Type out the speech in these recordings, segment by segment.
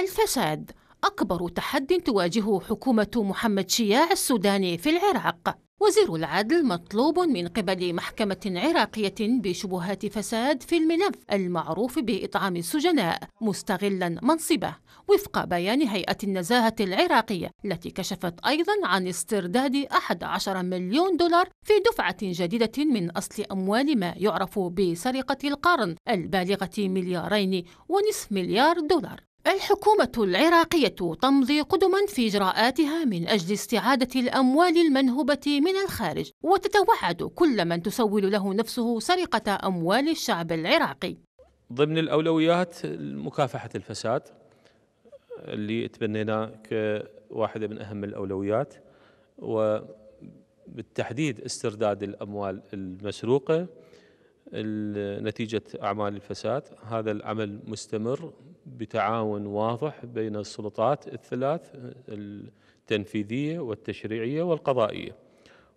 الفساد أكبر تحد تواجهه حكومة محمد شياع السوداني في العراق وزير العدل مطلوب من قبل محكمة عراقية بشبهات فساد في الملف المعروف بإطعام السجناء مستغلا منصبه وفق بيان هيئة النزاهة العراقية التي كشفت أيضا عن استرداد 11 مليون دولار في دفعة جديدة من أصل أموال ما يعرف بسرقة القرن البالغة مليارين ونصف مليار دولار الحكومة العراقية تمضي قدما في إجراءاتها من أجل استعادة الأموال المنهوبة من الخارج وتتوعد كل من تسول له نفسه سرقة أموال الشعب العراقي ضمن الأولويات مكافحة الفساد اللي تبنيناه كواحدة من أهم الأولويات وبالتحديد استرداد الأموال المسروقة نتيجة أعمال الفساد هذا العمل مستمر بتعاون واضح بين السلطات الثلاث التنفيذية والتشريعية والقضائية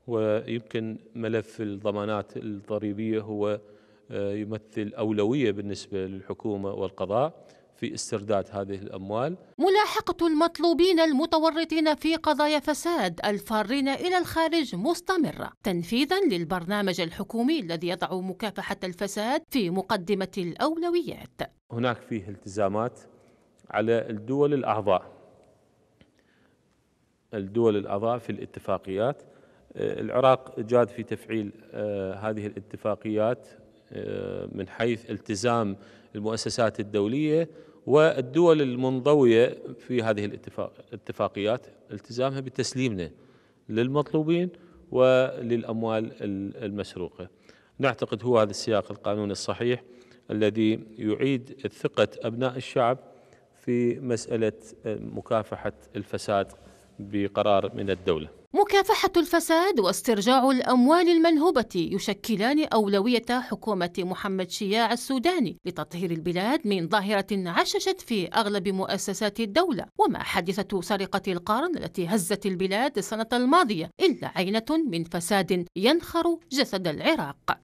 ويمكن ملف الضمانات الضريبية هو آه، يمثل أولوية بالنسبة للحكومة والقضاء في استرداد هذه الأموال ملاحقة المطلوبين المتورطين في قضايا فساد الفارين إلى الخارج مستمرة تنفيذا للبرنامج الحكومي الذي يضع مكافحة الفساد في مقدمة الأولويات هناك فيه التزامات على الدول الأعضاء الدول الأعضاء في الاتفاقيات آه، العراق جاد في تفعيل آه، هذه الاتفاقيات آه، من حيث التزام المؤسسات الدولية والدول المنضوية في هذه الاتفاقيات التزامها بتسليمنا للمطلوبين وللأموال المسروقة نعتقد هو هذا السياق القانوني الصحيح الذي يعيد ثقة أبناء الشعب في مسألة مكافحة الفساد بقرار من الدولة مكافحة الفساد واسترجاع الأموال المنهوبة يشكلان أولوية حكومة محمد شياع السوداني لتطهير البلاد من ظاهرة عششت في أغلب مؤسسات الدولة وما حادثة سرقة القرن التي هزت البلاد السنة الماضية إلا عينة من فساد ينخر جسد العراق